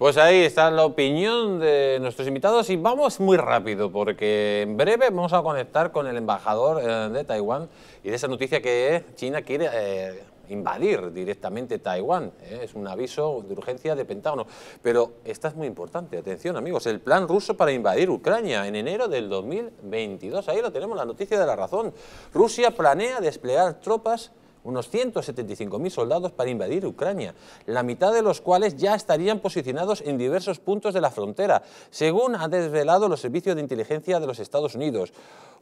Pues ahí está la opinión de nuestros invitados y vamos muy rápido porque en breve vamos a conectar con el embajador eh, de Taiwán y de esa noticia que China quiere eh, invadir directamente Taiwán. Eh. Es un aviso de urgencia de Pentágono. Pero esta es muy importante, atención amigos, el plan ruso para invadir Ucrania en enero del 2022. Ahí lo tenemos, la noticia de la razón. Rusia planea desplegar tropas unos 175.000 soldados para invadir Ucrania, la mitad de los cuales ya estarían posicionados en diversos puntos de la frontera, según ha desvelado los servicios de inteligencia de los Estados Unidos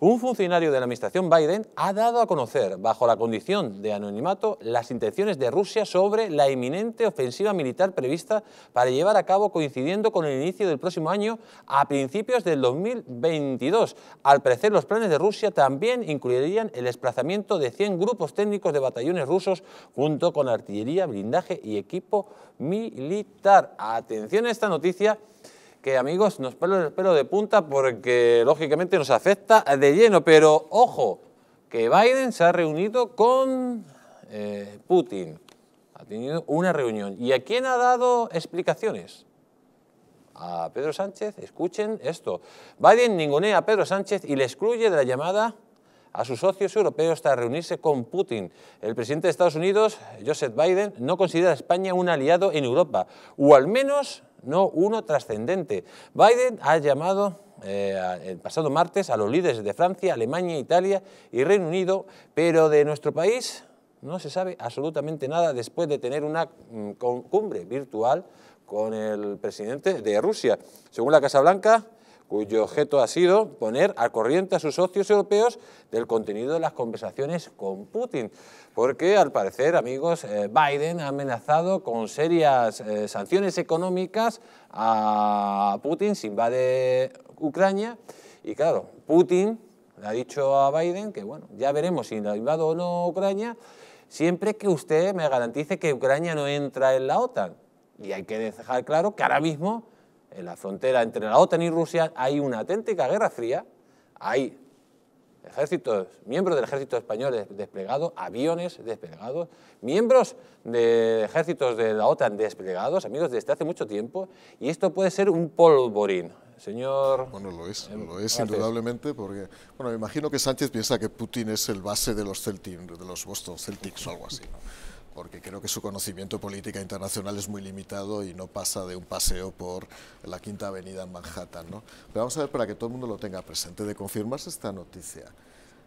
un funcionario de la administración Biden ha dado a conocer, bajo la condición de anonimato, las intenciones de Rusia sobre la inminente ofensiva militar prevista para llevar a cabo coincidiendo con el inicio del próximo año a principios del 2022. Al parecer, los planes de Rusia también incluirían el desplazamiento de 100 grupos técnicos de batallones rusos junto con artillería, blindaje y equipo militar. Atención a esta noticia que amigos nos el pelo de punta porque lógicamente nos afecta de lleno, pero ojo, que Biden se ha reunido con eh, Putin, ha tenido una reunión. ¿Y a quién ha dado explicaciones? A Pedro Sánchez, escuchen esto. Biden ningunea a Pedro Sánchez y le excluye de la llamada a sus socios europeos para reunirse con Putin. El presidente de Estados Unidos, Joseph Biden, no considera a España un aliado en Europa, o al menos no uno trascendente. Biden ha llamado eh, el pasado martes a los líderes de Francia, Alemania, Italia y Reino Unido, pero de nuestro país no se sabe absolutamente nada después de tener una mm, cumbre virtual con el presidente de Rusia. Según la Casa Blanca, cuyo objeto ha sido poner al corriente a sus socios europeos del contenido de las conversaciones con Putin. Porque al parecer, amigos, eh, Biden ha amenazado con serias eh, sanciones económicas a Putin si invade Ucrania. Y claro, Putin le ha dicho a Biden que bueno, ya veremos si la invado o no Ucrania, siempre que usted me garantice que Ucrania no entra en la OTAN. Y hay que dejar claro que ahora mismo en la frontera entre la OTAN y Rusia hay una auténtica guerra fría, hay ejércitos, miembros del ejército español desplegados, aviones desplegados, miembros de ejércitos de la OTAN desplegados, amigos, desde hace mucho tiempo, y esto puede ser un polvorín. Señor... Bueno, lo es, em, lo es indudablemente, porque, bueno, me imagino que Sánchez piensa que Putin es el base de los Celtics, de los Boston Celtics o algo así, porque creo que su conocimiento de política internacional es muy limitado y no pasa de un paseo por la Quinta Avenida en Manhattan. ¿no? Pero vamos a ver para que todo el mundo lo tenga presente. De confirmarse esta noticia,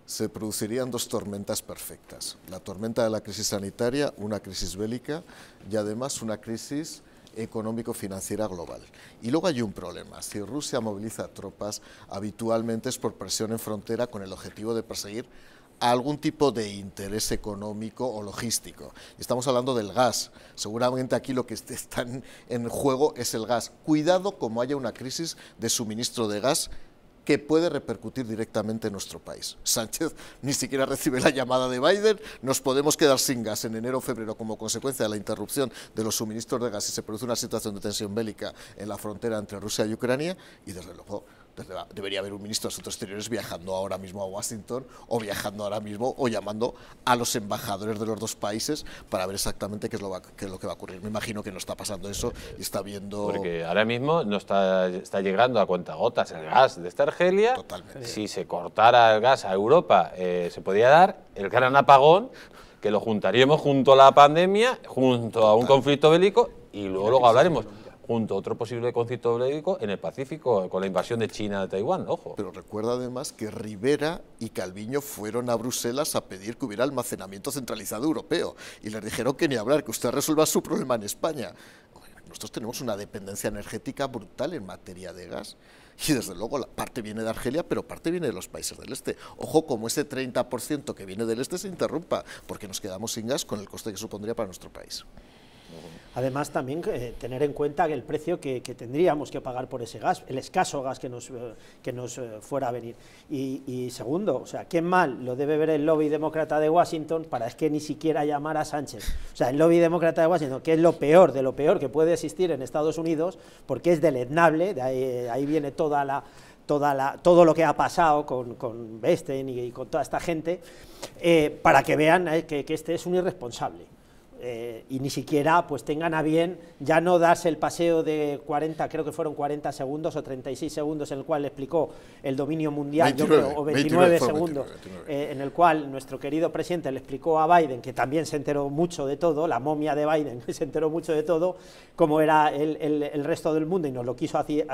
se producirían dos tormentas perfectas. La tormenta de la crisis sanitaria, una crisis bélica y además una crisis económico-financiera global. Y luego hay un problema. Si Rusia moviliza tropas, habitualmente es por presión en frontera con el objetivo de perseguir a algún tipo de interés económico o logístico. Estamos hablando del gas. Seguramente aquí lo que está en juego es el gas. Cuidado como haya una crisis de suministro de gas que puede repercutir directamente en nuestro país. Sánchez ni siquiera recibe la llamada de Biden, nos podemos quedar sin gas en enero o febrero como consecuencia de la interrupción de los suministros de gas si se produce una situación de tensión bélica en la frontera entre Rusia y Ucrania y desde luego debería haber un ministro de Asuntos Exteriores viajando ahora mismo a Washington o viajando ahora mismo o llamando a los embajadores de los dos países para ver exactamente qué es lo, lo que va a ocurrir. Me imagino que no está pasando eso y está viendo... Porque ahora mismo no está, está llegando a cuentagotas el gas de esta Argelia. Si se cortara el gas a Europa eh, se podría dar el gran apagón que lo juntaríamos junto a la pandemia, junto a un conflicto bélico y luego, luego hablaremos junto a otro posible conflicto bélico en el Pacífico, con la invasión de China de Taiwán, ojo. Pero recuerda además que Rivera y Calviño fueron a Bruselas a pedir que hubiera almacenamiento centralizado europeo y les dijeron que ni hablar, que usted resuelva su problema en España. Nosotros tenemos una dependencia energética brutal en materia de gas. Y desde luego la parte viene de Argelia, pero parte viene de los países del este. Ojo, como ese 30% que viene del este se interrumpa, porque nos quedamos sin gas con el coste que supondría para nuestro país. Además, también eh, tener en cuenta el precio que, tendríamos que pagar por ese gas, el escaso gas que nos, eh, que nos eh, fuera a venir. Y, segundo, o sea, qué mal lo debe ver el lobby demócrata de Washington para es que ni siquiera llamar a Sánchez. O sea, el lobby demócrata de Washington, que es lo peor de lo peor que puede existir en Estados Unidos, porque es deleznable, de ahí, viene toda la Toda la, todo lo que ha pasado con, con Besten y, con toda esta gente, para que vean que, este es un irresponsable. Eh, y ni siquiera pues tengan a bien ya no darse el paseo de 40, creo que fueron 40 segundos o 36 segundos en el cual explicó el dominio mundial, o 29, segundos, eh, en el cual nuestro querido presidente le explicó a Biden, que también se enteró mucho de todo, la momia de Biden se enteró mucho de todo, cómo era el, resto del mundo y nos lo quiso hacer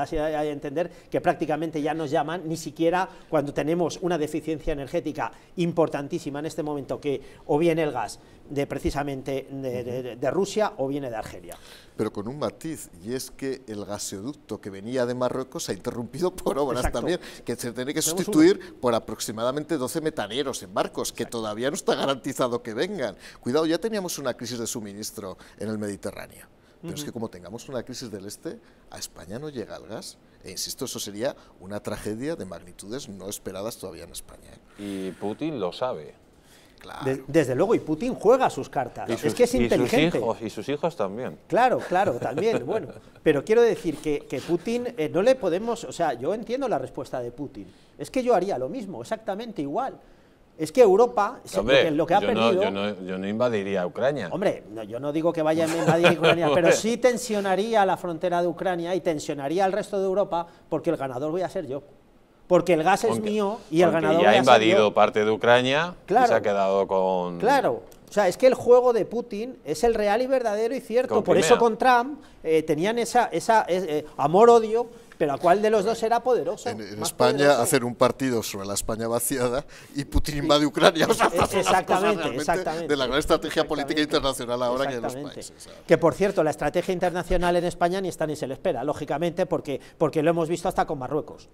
entender que prácticamente ya nos llaman ni siquiera cuando tenemos una deficiencia energética importantísima en este momento, que o bien el gas de precisamente de, Rusia o viene de Argelia. Pero con un matiz, y es que el gasoducto que venía de Marruecos se ha interrumpido por obras también, que se tiene que sustituir por aproximadamente 12 metaneros en barcos, que todavía no está garantizado que vengan. Cuidado, ya teníamos una crisis de suministro en el Mediterráneo. Pero es que como tengamos una crisis del este, a España no llega el gas. E insisto, eso sería una tragedia de magnitudes no esperadas todavía en España. ¿eh? Y Putin lo sabe desde luego, y Putin juega sus cartas. es que es inteligente. Y sus hijos, también. Claro, claro, también. bueno, pero quiero decir que, Putin eh, no le podemos. O sea, yo entiendo la respuesta de Putin. Es que yo haría lo mismo, exactamente igual. Es que Europa, lo que ha yo No, yo, no, invadiría Ucrania. Hombre, yo no digo que vaya a invadir Ucrania, pero sí tensionaría la frontera de Ucrania y tensionaría al resto de Europa porque el ganador voy a ser yo porque el gas es mío y el ganador ya ha invadido parte de Ucrania y se ha quedado con claro o sea, es que el juego de Putin es el real y verdadero y cierto. Por eso con Trump eh, tenían esa, esa eh, amor-odio, pero ¿a cuál de los dos era poderoso? En, España hacer un partido sobre la España vaciada y Putin invade Ucrania. E, exactamente, exactamente. De la gran estrategia política internacional ahora que de los países. Que por cierto, la estrategia internacional en España ni está ni se le espera, lógicamente, porque, porque lo hemos visto hasta con Marruecos.